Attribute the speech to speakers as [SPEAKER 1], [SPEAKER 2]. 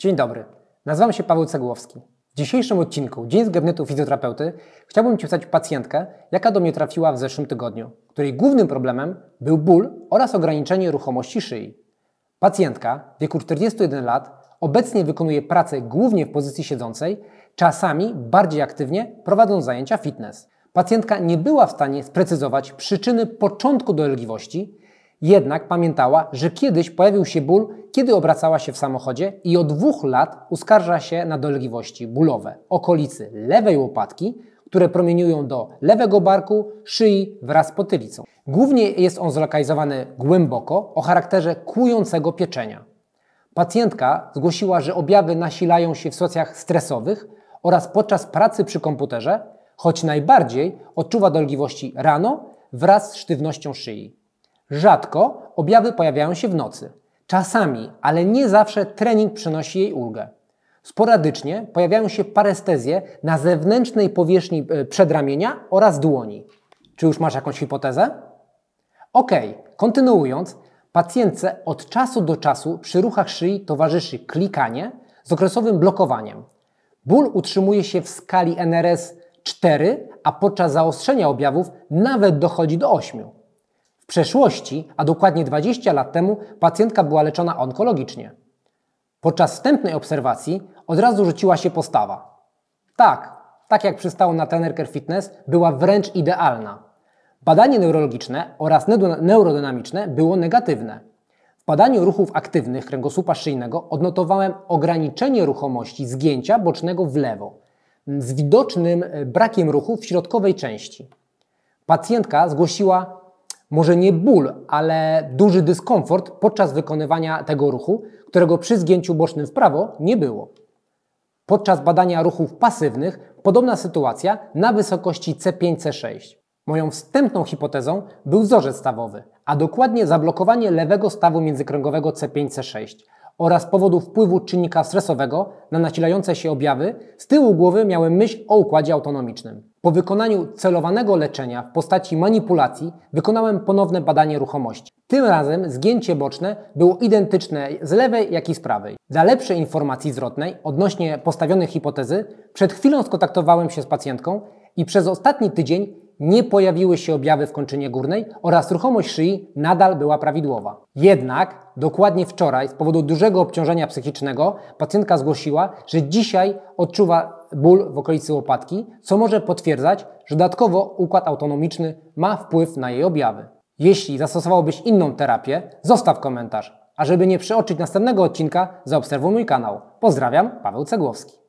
[SPEAKER 1] Dzień dobry, nazywam się Paweł Cegłowski. W dzisiejszym odcinku Dzień z gabinetu fizjoterapeuty chciałbym Ci wstać pacjentkę, jaka do mnie trafiła w zeszłym tygodniu, której głównym problemem był ból oraz ograniczenie ruchomości szyi. Pacjentka w wieku 41 lat obecnie wykonuje pracę głównie w pozycji siedzącej, czasami bardziej aktywnie prowadząc zajęcia fitness. Pacjentka nie była w stanie sprecyzować przyczyny początku dolegliwości, jednak pamiętała, że kiedyś pojawił się ból kiedy obracała się w samochodzie i od dwóch lat uskarża się na dolegliwości bólowe okolicy lewej łopatki, które promieniują do lewego barku, szyi wraz z potylicą. Głównie jest on zlokalizowany głęboko o charakterze kłującego pieczenia. Pacjentka zgłosiła, że objawy nasilają się w socjach stresowych oraz podczas pracy przy komputerze, choć najbardziej odczuwa dolegliwości rano wraz z sztywnością szyi. Rzadko objawy pojawiają się w nocy. Czasami, ale nie zawsze trening przynosi jej ulgę. Sporadycznie pojawiają się parestezje na zewnętrznej powierzchni e, przedramienia oraz dłoni. Czy już masz jakąś hipotezę? Ok, kontynuując, pacjentce od czasu do czasu przy ruchach szyi towarzyszy klikanie z okresowym blokowaniem. Ból utrzymuje się w skali NRS 4, a podczas zaostrzenia objawów nawet dochodzi do 8 przeszłości, a dokładnie 20 lat temu, pacjentka była leczona onkologicznie. Podczas wstępnej obserwacji od razu rzuciła się postawa. Tak, tak jak przystało na trenerkę fitness, była wręcz idealna. Badanie neurologiczne oraz neurodynamiczne było negatywne. W badaniu ruchów aktywnych kręgosłupa szyjnego odnotowałem ograniczenie ruchomości zgięcia bocznego w lewo z widocznym e, brakiem ruchu w środkowej części. Pacjentka zgłosiła może nie ból, ale duży dyskomfort podczas wykonywania tego ruchu, którego przy zgięciu bocznym w prawo nie było. Podczas badania ruchów pasywnych podobna sytuacja na wysokości C5-C6. Moją wstępną hipotezą był wzorzec stawowy, a dokładnie zablokowanie lewego stawu międzykręgowego C5-C6 oraz powodu wpływu czynnika stresowego na nacilające się objawy, z tyłu głowy miałem myśl o układzie autonomicznym. Po wykonaniu celowanego leczenia w postaci manipulacji wykonałem ponowne badanie ruchomości. Tym razem zgięcie boczne było identyczne z lewej jak i z prawej. Dla lepszej informacji zwrotnej odnośnie postawionej hipotezy przed chwilą skontaktowałem się z pacjentką i przez ostatni tydzień nie pojawiły się objawy w kończynie górnej oraz ruchomość szyi nadal była prawidłowa. Jednak dokładnie wczoraj z powodu dużego obciążenia psychicznego pacjentka zgłosiła, że dzisiaj odczuwa ból w okolicy łopatki, co może potwierdzać, że dodatkowo układ autonomiczny ma wpływ na jej objawy. Jeśli zastosowałbyś inną terapię, zostaw komentarz. A żeby nie przeoczyć następnego odcinka, zaobserwuj mój kanał. Pozdrawiam, Paweł Cegłowski.